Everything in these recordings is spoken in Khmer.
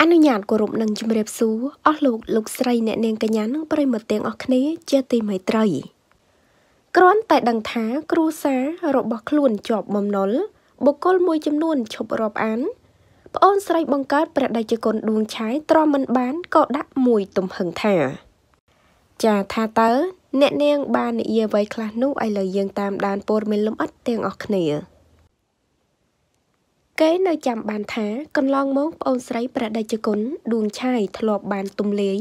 អនុញ្ញាតគោរពនិងជំរាបសួរអស់លោកលោកស្រីអ្នកនាងកញ្ញានិងប្រិមត្តទាំងអស់គ្នាជាទីមេត្រីគ្រាន់តែដឹងថាគ្រួសាររបស់ខ្លួនជាប់បំណុលបុគ្គលមួយចំនួនឈប់រាប់អានប្អូនស្រីបង្កើតព្រះដេចគុណដួងឆាយទ្រាំមិនបានក៏ដាក់មួយទំហឹងថាចាថាតើអ្នកនាងបាននិយាយអ្វីខ្លះនោះឥឡូវយើងតាមដានព័ត៌មានលម្អិតទាំងអស់គ្នា។គេនៅចាំបានថាកន្លងមកប្អូនស្រី ប្រដេជគុណដួងឆាយធ្លាប់បានទំលាយ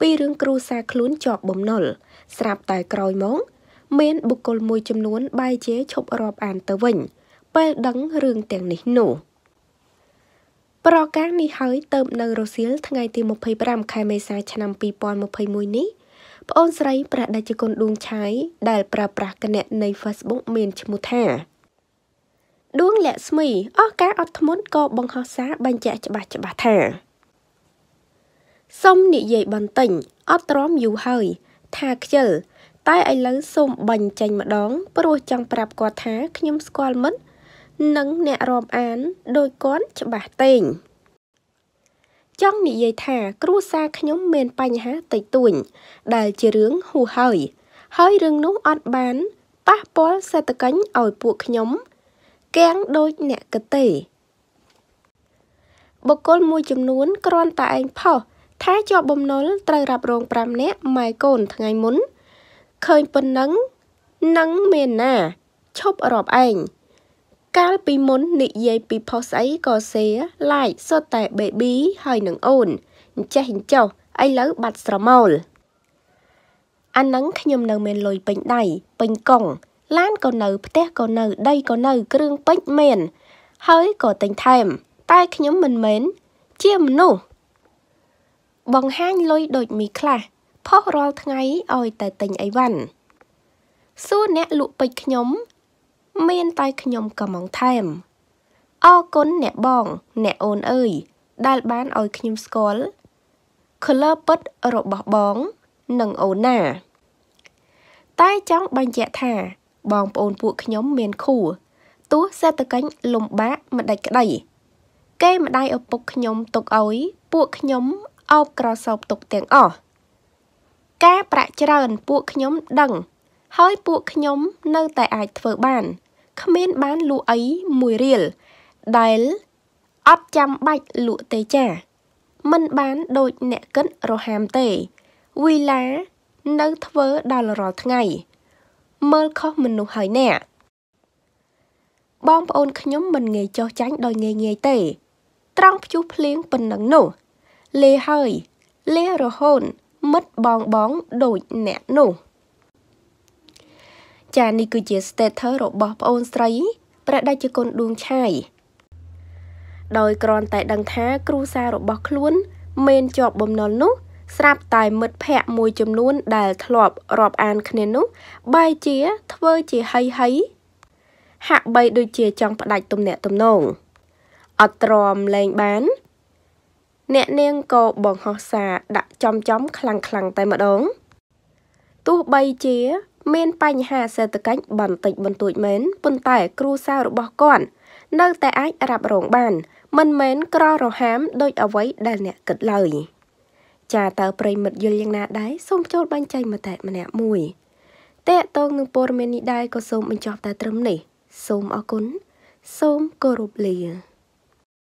ពីរឿងគ្រួសារខ្លួនជាប់បំណុល ស្រាប់តែក្រោយមកមាន បុគ្គលមួយចំនួនបែរជា ឈប់រាប់អានទៅវិញពេលដឹងរឿងទាំងនេះនោះប្រកាសនេះហើយទៅនៅរុស្ស៊ីលថ្ងៃទី25ខែមេសាឆ្នាំ2021នេះប្អូនស្រីប្រដេជគុណដួងឆាយដែលប្រើប្រាស់គណនី Facebook មានឈ្មោះថាដួងលក្ស្មីអស់ការអត់ធ្មត់ក៏បង្ហោះសារបញ្ជាក់ច្បាស់ច្បាស់ថាសុំនិយាយបន្តិចអត់ទ្រាំយូរហើយ ថាខ្ជិលតែឥឡូវសូមបាញ់ចេញម្ដងព្រោះចង់ប្រាប់គាត់ថាខ្ញុំស្គាល់មិននិងអ្នករំអានដោយគាត់ច្បាស់តែងចង់និយាយថា គ្រួសារខ្ញុំមានបញ្ហាតិចតួចដែលជារឿងហួសហើយ ហើយរឿងនោះអត់បានប៉ះពាល់សេដ្ឋកិច្ចឲ្យពួកខ្ញុំគាំងដូចអ្នកកទេបុគ្គលមួយចំនួនគ្រាន់តែឯងផុសថាជាប់បំណុលត្រូវរ៉ាប់រង5នាក់ម៉ែកូនថ្ងៃមុនឃើញប៉ុណ្ណឹងនឹងមានណាឈប់រាប់ឯងកាលពីមុននិយាយពីផុសស្អីក៏សេឡាយសុទ្ធតែ baby ហើយនឹងអូនអញ្ចេះអញ្ចោះឥឡូវបាត់ស្រមោលអានឹងខ្ញុំនៅមានលុយពេញដៃពេញកង់ឡានក៏នៅផ្ទះក៏នៅ ដីក៏នៅគ្រឿងពេជ្រមាន ហើយក៏ទិញថែមតែខ្ញុំមិនមែនជាមនុស្សបង្ហាញលុយដូចមីខ្លះផុសរាល់ថ្ងៃឲ្យតែទិញអីវ៉ាន់សួរអ្នកលក់ពេជ្រខ្ញុំ មានតែខ្ញុំកំងថែមអរគុណអ្នកបង អ្នកអូនអើយដែលបានឲ្យខ្ញុំស្គាល់ color ពិតរបស់បង និងអូនណា តែចង់បញ្ជាក់ថាបងប្អូនពួកខ្ញុំមានខួរទោះសេដ្ឋកិច្ចលំបាកម្ដេចក្ដីគេម្ដាយឪពុកខ្ញុំទុកឲ្យ ពួកខ្ញុំអោបក្រសោបទុកទាំងអស់ការប្រាក់ច្រើនពួកខ្ញុំដឹង ហើយពួកខ្ញុំនៅតែអាចធ្វើបានគ្មានបានលក់អីមួយរៀលដែលអត់ចាំបាច់លក់ទេចាមិនបានដូចអ្នកកិនរហាមទេវីឡានៅធ្វើដល់រាល់ថ្ងៃមើលខុសមនុស្សហើយណែបងប្អូនខ្ញុំមិនងាយចោះចាញ់ដោយងាយងាយទេ ត្រង់ភ្ជុះភ្លៀងប៉ុណ្ណឹងនោះ លេហើយលេរហូនមិត្តបងបងដូចអ្នកនោះ ចានេះគឺជា status របស់ប្អូនស្រីព្រះដេចគុណដួងឆាយដោយគ្រាន់តែដឹងថាគ្រូសាររបស់ខ្លួនមិនជាប់បំណុលនោះស្រាប់តែមិត្តភ័ក្តិមួយចំនួនដែលធ្លាប់រាប់អានគ្នានោះបែរជាធ្វើជាហីហីហាក់បីដូចជាចង់ផ្ដាច់ទំនាក់ទំនងអត់ទ្រាំលែងបាន អ្នកនាងក៏បង្ហោះសារដាក់ចំចំខ្លាំងខ្លាំងតែម្ដងទោះបីជាមានបញ្ហាសេដ្ឋកិច្ចបន្តិចបន្តួចមែនប៉ុន្តែគ្រួសាររបស់គាត់នៅតែអាចរ៉ាប់រងបាន មិនមែនក្ររហាមដោយអ្វីដែលអ្នកគិតឡើយ។ចាតើប្រិមិត្តយល់យ៉ាងណាដែរសូមចូលបញ្ចេញមតិម្នាក់មួយតេតងនឹងព័ត៌មាននេះដែរក៏សូមបញ្ចប់តែត្រឹមនេះសូមអរគុណសូមគោរពលា